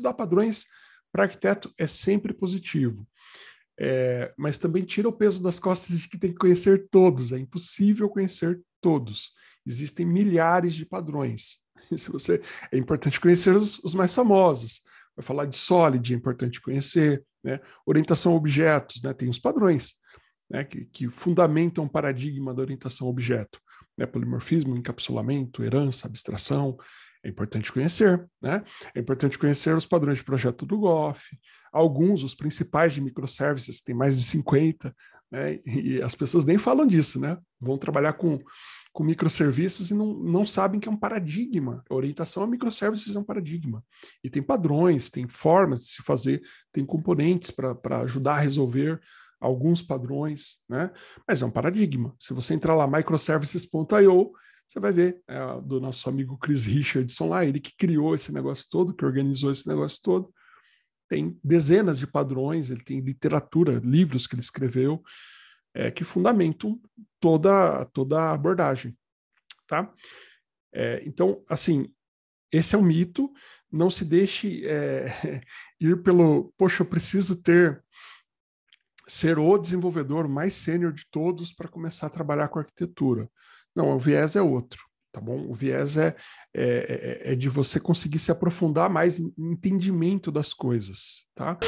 Estudar padrões para arquiteto é sempre positivo. É, mas também tira o peso das costas de que tem que conhecer todos. É impossível conhecer todos. Existem milhares de padrões. Se você é importante conhecer os, os mais famosos. Vai falar de SOLID, é importante conhecer. Né? Orientação a objetos, né? tem os padrões né? que, que, fundamentam o paradigma da orientação a objeto. Né? Polimorfismo, encapsulamento, herança, abstração, é importante conhecer, né? É importante conhecer os padrões de projeto do GoF, alguns, os principais de microservices, que tem mais de 50, né? E as pessoas nem falam disso, né? Vão trabalhar com, com microserviços e não, não sabem que é um paradigma. A orientação a microservices é um paradigma. E tem padrões, tem formas de se fazer, tem componentes para ajudar a resolver alguns padrões, né? Mas é um paradigma. Se você entrar lá, microservices.io, você vai ver é, do nosso amigo Chris Richardson lá, ele que criou esse negócio todo, que organizou esse negócio todo. Tem dezenas de padrões, ele tem literatura, livros que ele escreveu, é, que fundamentam toda, toda a abordagem. Tá? É, então, assim, esse é um mito. Não se deixe é, ir pelo, poxa, eu preciso ter, ser o desenvolvedor mais sênior de todos para começar a trabalhar com arquitetura. Não, o viés é outro, tá bom? O viés é, é, é, é de você conseguir se aprofundar mais em entendimento das coisas, tá?